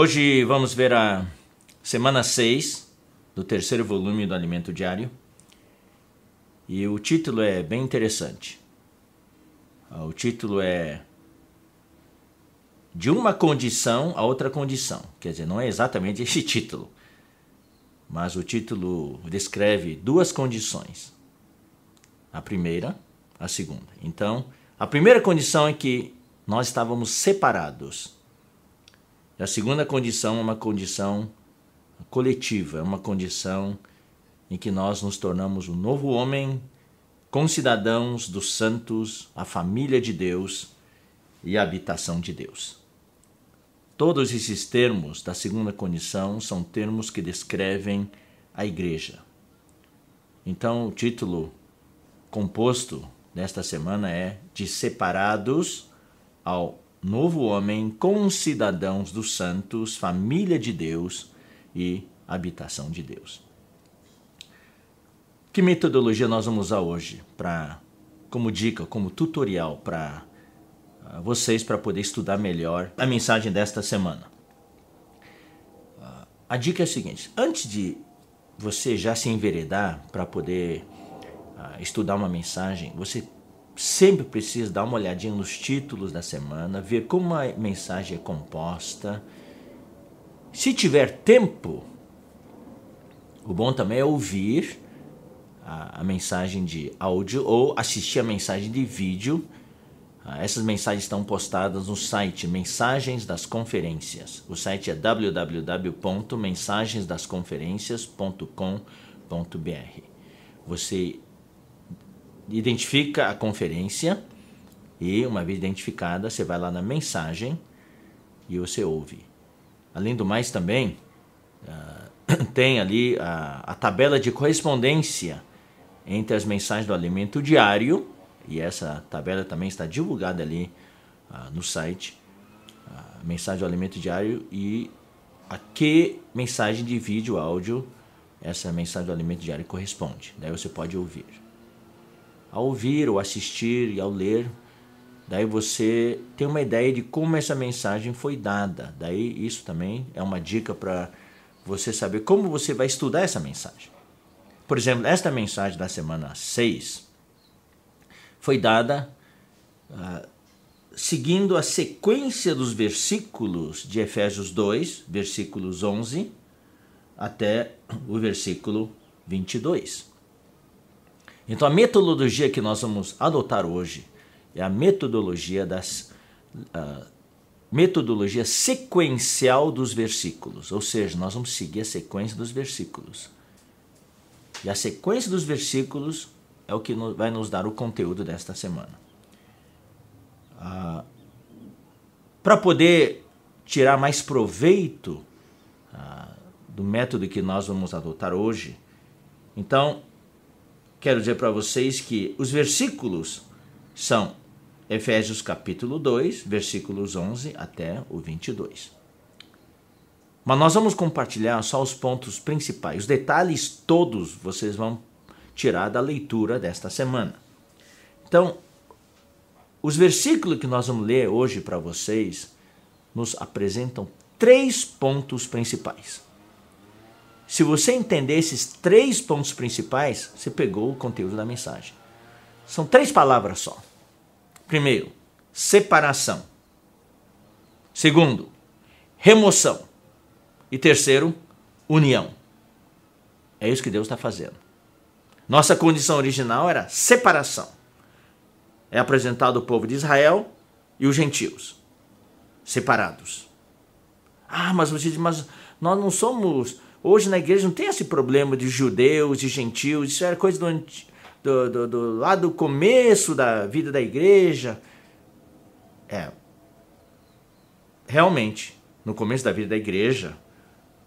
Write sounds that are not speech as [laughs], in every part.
Hoje vamos ver a semana 6 do terceiro volume do Alimento Diário. E o título é bem interessante. Ah, o título é De uma condição a outra condição. Quer dizer, não é exatamente [laughs] esse título, mas o título descreve duas condições. A primeira, a segunda. Então, a primeira condição é que nós estávamos separados e a segunda condição é uma condição coletiva, é uma condição em que nós nos tornamos um novo homem, concidadãos dos santos, a família de Deus e a habitação de Deus. Todos esses termos da segunda condição são termos que descrevem a igreja. Então, o título composto nesta semana é De Separados ao novo homem, concidadãos dos santos, família de Deus e habitação de Deus. Que metodologia nós vamos usar hoje para como dica, como tutorial para ah, vocês para poder estudar melhor a mensagem desta semana? Ah, a dica é a seguinte: antes de você já se enveredar para poder uh, estudar uma mensagem, você sempre precisa dar uma olhadinha nos títulos da semana, ver como a mensagem é composta. Se tiver tempo, o bom também é ouvir a, a mensagem de áudio ou assistir a mensagem de vídeo. Ah, essas mensagens estão postadas no site Mensagens das Conferências. O site é www.mensagensdasconferencias.com.br. Você identifica a conferência e, uma vez identificada, você vai lá na mensagem e você ouve. Além do mais, também uh, [clears throat] tem ali a, a tabela de correspondência entre as mensagens do alimento diário, e essa tabela também está divulgada ali uh, no site, ah, mensagem do alimento diário e a que mensagem de vídeo, áudio, essa mensagem do alimento diário corresponde. Daí você pode ouvir ao ouvir, ou assistir e ao ler. Daí você tem uma ideia de como essa mensagem foi dada. Daí isso também é uma dica para você saber como você vai estudar essa mensagem. Por exemplo, esta mensagem da semana 6 foi dada uh, seguindo a sequência dos versículos de Efésios 2, versículos 11 até o versículo 22. Então a metodologia que nós vamos adotar hoje é a metodologia das ah, metodologia sequencial dos versículos, ou seja, nós vamos seguir a sequência dos versículos. E a sequência dos versículos é o que vai nos dar o conteúdo desta semana. Ah, para poder tirar mais proveito ah, do método que nós vamos adotar hoje, então quero dizer para vocês que os versículos são Efésios capítulo 2, versículos 11 até o 22. Mas nós vamos compartilhar só os pontos principais. Os detalhes todos vocês vão tirar da leitura desta semana. Então, os versículos que nós vamos ler hoje para vocês nos apresentam três pontos principais. Se você entender esses três pontos principais, você pegou o conteúdo da mensagem. São três palavras só. Primeiro, separação. Segundo, remoção. E terceiro, união. É isso que Deus está fazendo. Nossa condição original era separação. É apresentado o povo de Israel e os gentios, separados. Ah, mas você diz, mas nós não somos Hoje na igreja não tem esse problema de judeus, de gentios, isso era coisa do, do, do, do lá do começo da vida da igreja. É. Realmente, no começo da vida da igreja,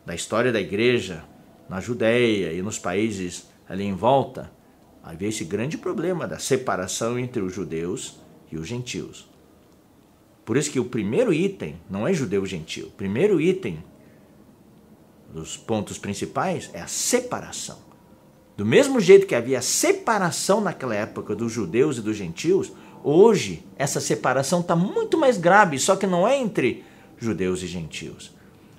da história da igreja, na Judéia e nos países ali em volta, havia esse grande problema da separação entre os judeus e os gentios. Por isso que o primeiro item não é judeu-gentil. O primeiro item dos pontos principais é a separação. Do mesmo jeito que havia separação naquela época dos judeus e dos gentios, hoje essa separação está muito mais grave, só que não é entre judeus e gentios.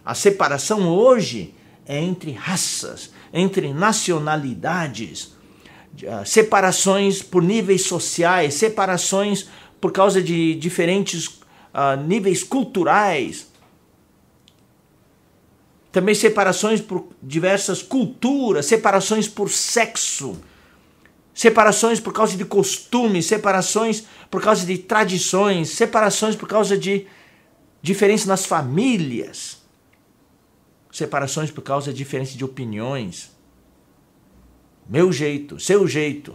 A separação hoje é entre raças, entre nacionalidades, ah, separações por níveis sociais, separações por causa de diferentes uh, níveis culturais também separações por diversas culturas, separações por sexo, separações por causa de costumes, separações por causa de tradições, separações por causa de diferença nas famílias, separações por causa de diferença de opiniões. Meu jeito, seu jeito.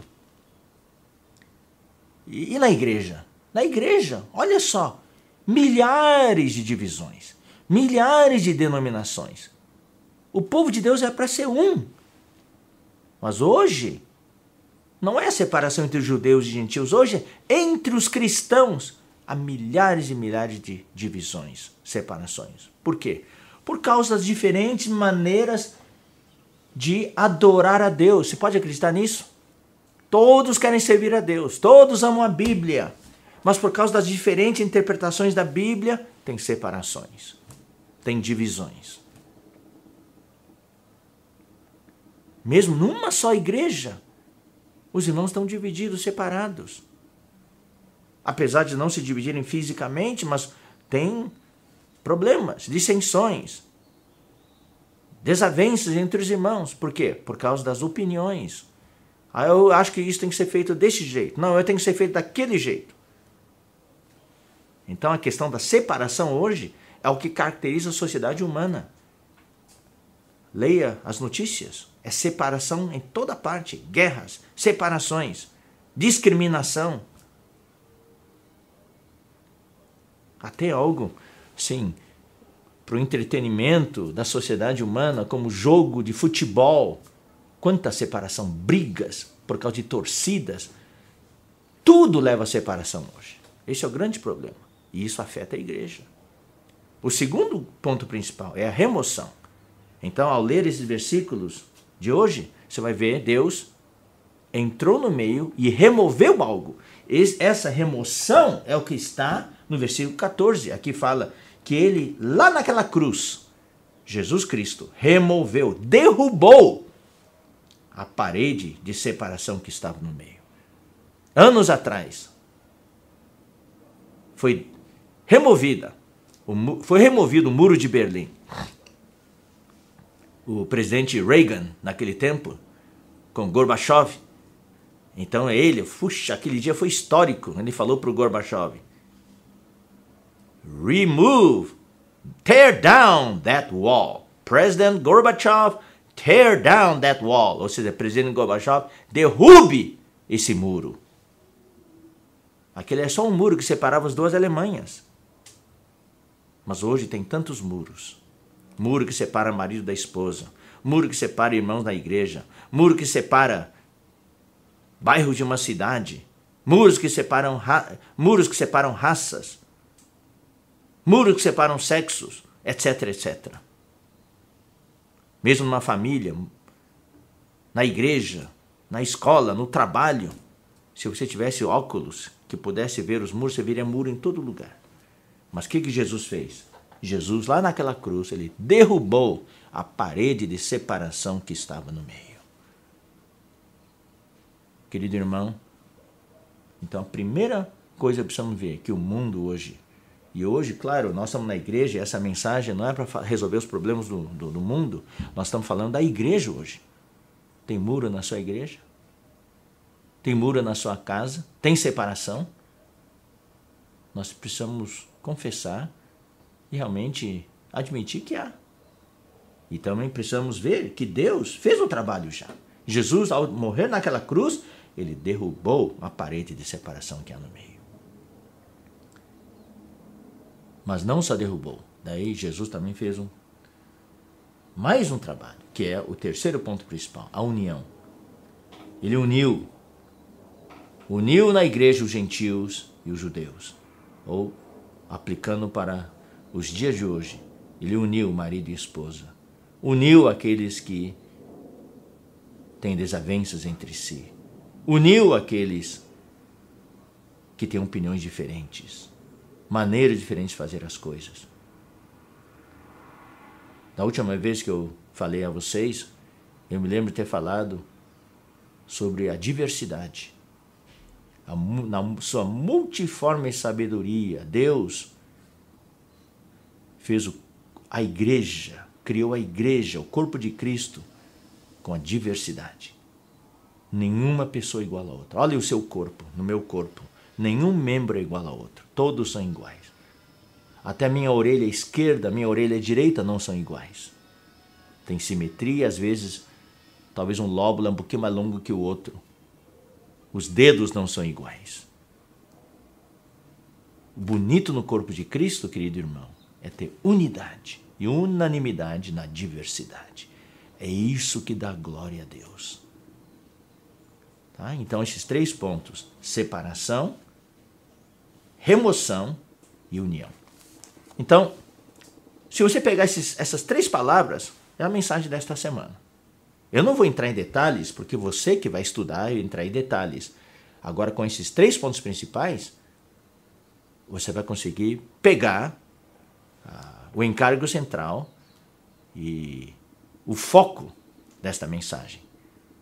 E, e na igreja? Na igreja, olha só, milhares de divisões milhares de denominações. O povo de Deus é para ser um. Mas hoje, não é a separação entre judeus e gentios, hoje entre os cristãos há milhares e milhares de divisões, separações. Por quê? Por causa das diferentes maneiras de adorar a Deus. Você pode acreditar nisso? Todos querem servir a Deus, todos amam a Bíblia, mas por causa das diferentes interpretações da Bíblia, tem separações tem divisões. Mesmo numa só igreja, os irmãos estão divididos, separados. Apesar de não se dividirem fisicamente, mas tem problemas, dissensões, desavenças entre os irmãos. Por quê? Por causa das opiniões. Ah, eu acho que isso tem que ser feito desse jeito. Não, eu tenho que ser feito daquele jeito. Então a questão da separação hoje é o que caracteriza a sociedade humana. Leia as notícias. É separação em toda parte, guerras, separações, discriminação. Até algo, sim, para o entretenimento da sociedade humana, como jogo de futebol. Quanta separação, brigas por causa de torcidas. Tudo leva à separação hoje. Esse é o grande problema. E isso afeta a igreja. O segundo ponto principal é a remoção. Então, ao ler esses versículos de hoje, você vai ver Deus entrou no meio e removeu algo. Essa remoção é o que está no versículo 14. Aqui fala que ele, lá naquela cruz, Jesus Cristo removeu, derrubou a parede de separação que estava no meio. Anos atrás, foi removida o, foi removido o muro de Berlim. O presidente Reagan, naquele tempo, com Gorbachev, então ele, puxa, aquele dia foi histórico. Ele falou para o Gorbachev: Remove, tear down that wall. President Gorbachev, tear down that wall. Ou seja, presidente Gorbachev, derrube esse muro. Aquele é só um muro que separava as duas Alemanhas. Mas hoje tem tantos muros. Muro que separa marido da esposa, muro que separa irmãos da igreja, muro que separa bairros de uma cidade, muros que separam muros que separam raças, muros que separam sexos, etc, etc. Mesmo numa família, na igreja, na escola, no trabalho, se você tivesse óculos que pudesse ver os muros, você veria muro em todo lugar. Mas o que, que Jesus fez? Jesus, lá naquela cruz, ele derrubou a parede de separação que estava no meio. Querido irmão, então a primeira coisa que precisamos ver é que o mundo hoje, e hoje, claro, nós estamos na igreja e essa mensagem não é para resolver os problemas do, do, do mundo, nós estamos falando da igreja hoje. Tem muro na sua igreja? Tem muro na sua casa? Tem separação? Nós precisamos confessar e realmente admitir que há. E também precisamos ver que Deus fez o trabalho já. Jesus, ao morrer naquela cruz, ele derrubou a parede de separação que há no meio. Mas não só derrubou, daí Jesus também fez um mais um trabalho, que é o terceiro ponto principal, a união. Ele uniu uniu na igreja os gentios e os judeus, ou aplicando para os dias de hoje, ele uniu marido e esposa, uniu aqueles que têm desavenças entre si, uniu aqueles que têm opiniões diferentes, maneiras diferentes de fazer as coisas. Da última vez que eu falei a vocês, eu me lembro de ter falado sobre a diversidade na sua multiforme sabedoria, Deus fez a igreja, criou a igreja, o corpo de Cristo, com a diversidade. Nenhuma pessoa é igual a outra. Olha o seu corpo, no meu corpo. Nenhum membro é igual a outro. Todos são iguais. Até minha orelha é esquerda, minha orelha é direita não são iguais. Tem simetria, às vezes, talvez um lóbulo é um pouquinho mais longo que o outro. Os dedos não são iguais. O bonito no corpo de Cristo, querido irmão, é ter unidade e unanimidade na diversidade. É isso que dá glória a Deus. Tá? Então, esses três pontos: separação, remoção e união. Então, se você pegar esses, essas três palavras, é a mensagem desta semana. Eu não vou entrar em detalhes, porque você que vai estudar e entrar em detalhes. Agora, com esses três pontos principais, você vai conseguir pegar ah, o encargo central e o foco desta mensagem.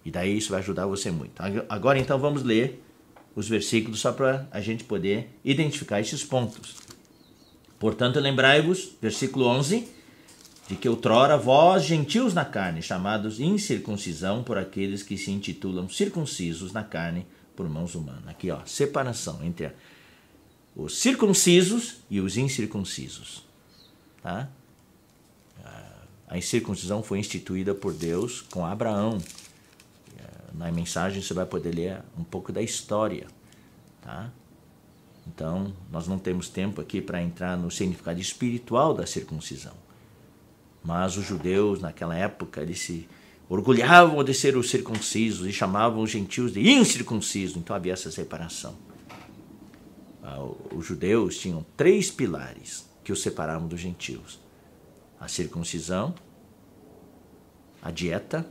E daí isso vai ajudar você muito. Agora, então, vamos ler os versículos só para a gente poder identificar esses pontos. Portanto, lembrai-vos, versículo 11 de que outrora vós, gentios na carne, chamados incircuncisão por aqueles que se intitulam circuncisos na carne por mãos humanas. Aqui, ó, separação entre os circuncisos e os incircuncisos. Tá? A incircuncisão foi instituída por Deus com Abraão. É, na mensagem você vai poder ler um pouco da história. Tá? Então, nós não temos tempo aqui para entrar no significado espiritual da circuncisão mas os judeus, naquela época, eles se orgulhavam de ser os circuncisos e chamavam os gentios de incircuncisos. Então havia essa separação. Ah, os judeus tinham três pilares que os separavam dos gentios: a circuncisão, a dieta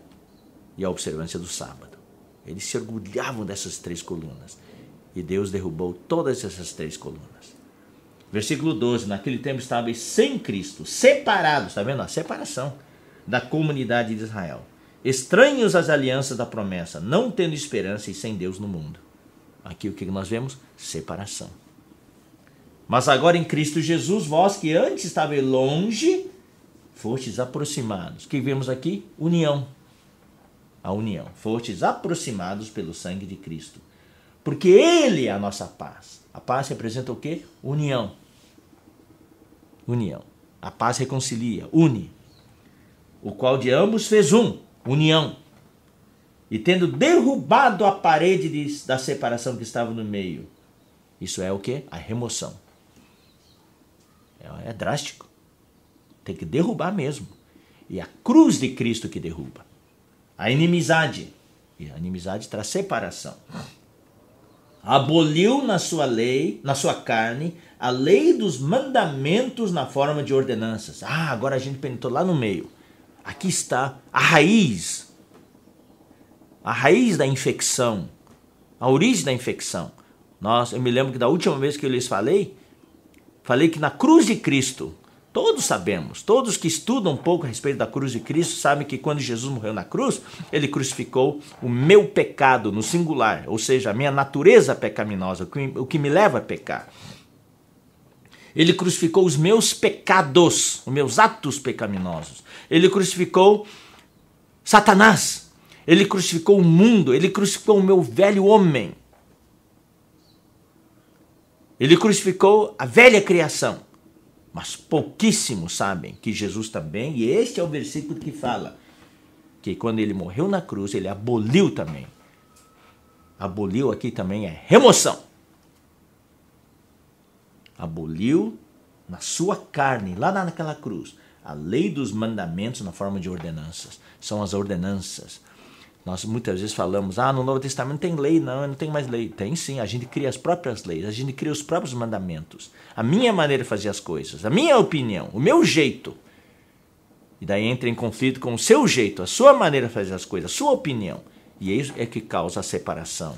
e a observância do sábado. Eles se orgulhavam dessas três colunas. E Deus derrubou todas essas três colunas. Versículo 12: Naquele tempo estáveis sem Cristo, separados, está vendo? A separação da comunidade de Israel, estranhos às alianças da promessa, não tendo esperança e sem Deus no mundo. Aqui o que nós vemos? Separação. Mas agora em Cristo Jesus, vós que antes estáveis longe, fostes aproximados. O que vemos aqui? União. A união. Fostes aproximados pelo sangue de Cristo. Porque Ele é a nossa paz. A paz representa o quê? União união. A paz reconcilia, une, o qual de ambos fez um, união. E tendo derrubado a parede de, da separação que estava no meio. Isso é o que? A remoção. É, é drástico. Tem que derrubar mesmo. E a cruz de Cristo que derruba. A inimizade. E a inimizade traz separação aboliu na sua lei, na sua carne, a lei dos mandamentos na forma de ordenanças. Ah, agora a gente penetrou lá no meio. Aqui está a raiz. A raiz da infecção. A origem da infecção. Nossa, eu me lembro que da última vez que eu lhes falei, falei que na cruz de Cristo, todos sabemos, todos que estudam um pouco a respeito da cruz de Cristo sabem que quando Jesus morreu na cruz, ele crucificou o meu pecado no singular, ou seja, a minha natureza pecaminosa, o que me leva a pecar. Ele crucificou os meus pecados, os meus atos pecaminosos. Ele crucificou Satanás. Ele crucificou o mundo. Ele crucificou o meu velho homem. Ele crucificou a velha criação. Mas pouquíssimos sabem que Jesus também, e este é o versículo que fala, que quando ele morreu na cruz, ele aboliu também. Aboliu aqui também é remoção aboliu na sua carne, lá naquela cruz, a lei dos mandamentos na forma de ordenanças. São as ordenanças. Nós muitas vezes falamos, ah, no Novo Testamento tem lei, não, não tem mais lei. Tem sim, a gente cria as próprias leis, a gente cria os próprios mandamentos. A minha maneira de fazer as coisas, a minha opinião, o meu jeito. E daí entra em conflito com o seu jeito, a sua maneira de fazer as coisas, a sua opinião. E isso é que causa a separação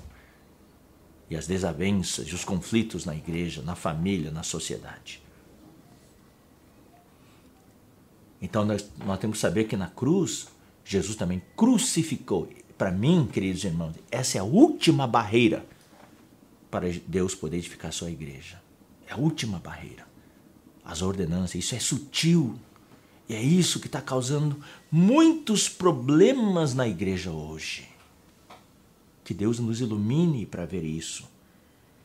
e as desavenças e os conflitos na igreja, na família, na sociedade. Então nós, nós temos que saber que na cruz, Jesus também crucificou. Para mim, queridos irmãos, essa é a última barreira para Deus poder edificar sua igreja. É a última barreira. As ordenanças, isso é sutil. E é isso que está causando muitos problemas na igreja hoje. Que Deus nos ilumine para ver isso.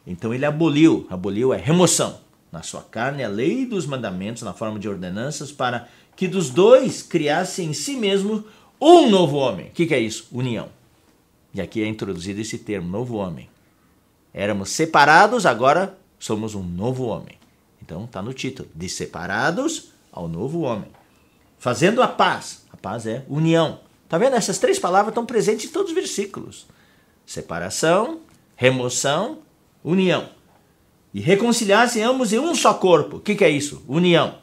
Então ele aboliu, aboliu é remoção. Na sua carne a lei dos mandamentos na forma de ordenanças para que dos dois criasse em si mesmo um novo homem. O que, que é isso? União. E aqui é introduzido esse termo, novo homem. Éramos separados, agora somos um novo homem. Então está no título, de separados ao novo homem. Fazendo a paz. A paz é união. Está vendo? Essas três palavras estão presentes em todos os versículos separação, remoção, união. E reconciliar-se ambos em um só corpo. O que, que é isso? União.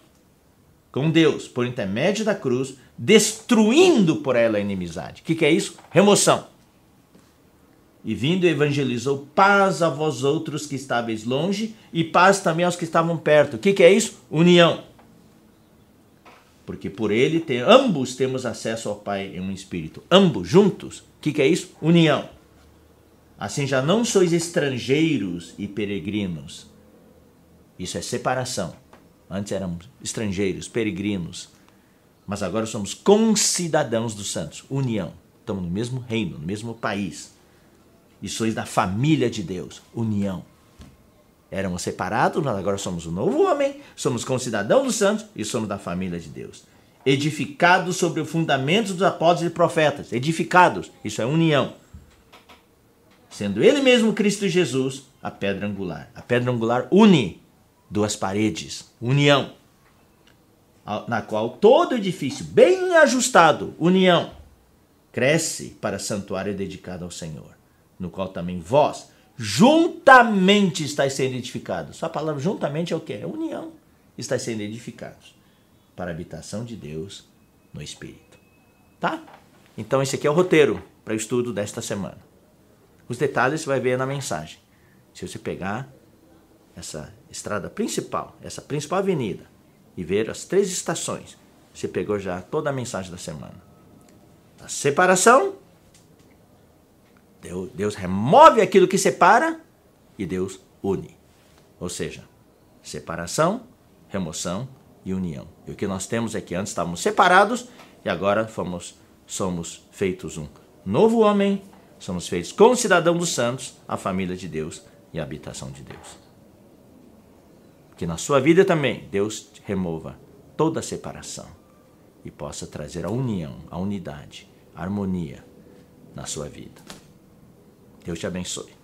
Com Deus, por intermédio da cruz, destruindo por ela a inimizade. O que, que é isso? Remoção. E vindo evangelizou paz a vós outros que estáveis longe e paz também aos que estavam perto. O que, que é isso? União. Porque por ele tem, ambos temos acesso ao Pai em um espírito. Ambos juntos. O que, que é isso? União. Assim já não sois estrangeiros e peregrinos. Isso é separação. Antes éramos estrangeiros, peregrinos. Mas agora somos concidadãos dos santos, união. Estamos no mesmo reino, no mesmo país. E sois da família de Deus, união. Éramos separados, nós agora somos o um novo homem, somos concidadãos dos santos e somos da família de Deus. Edificados sobre o fundamento dos apóstolos e profetas. Edificados, isso é união sendo ele mesmo Cristo Jesus a pedra angular. A pedra angular une duas paredes, união, na qual todo edifício bem ajustado, união, cresce para santuário dedicado ao Senhor, no qual também vós juntamente estáis sendo edificados. Só a palavra juntamente é o que? É união. Estáis sendo edificados para a habitação de Deus no Espírito. Tá? Então esse aqui é o roteiro para o estudo desta semana. Os detalhes você vai ver na mensagem. Se você pegar essa estrada principal, essa principal avenida, e ver as três estações, você pegou já toda a mensagem da semana. A separação, Deus remove aquilo que separa e Deus une. Ou seja, separação, remoção e união. E o que nós temos é que antes estávamos separados e agora fomos, somos feitos um novo homem somos feitos com cidadão dos santos, a família de Deus e a habitação de Deus. Que na sua vida também Deus remova toda a separação e possa trazer a união, a unidade, a harmonia na sua vida. Deus te abençoe.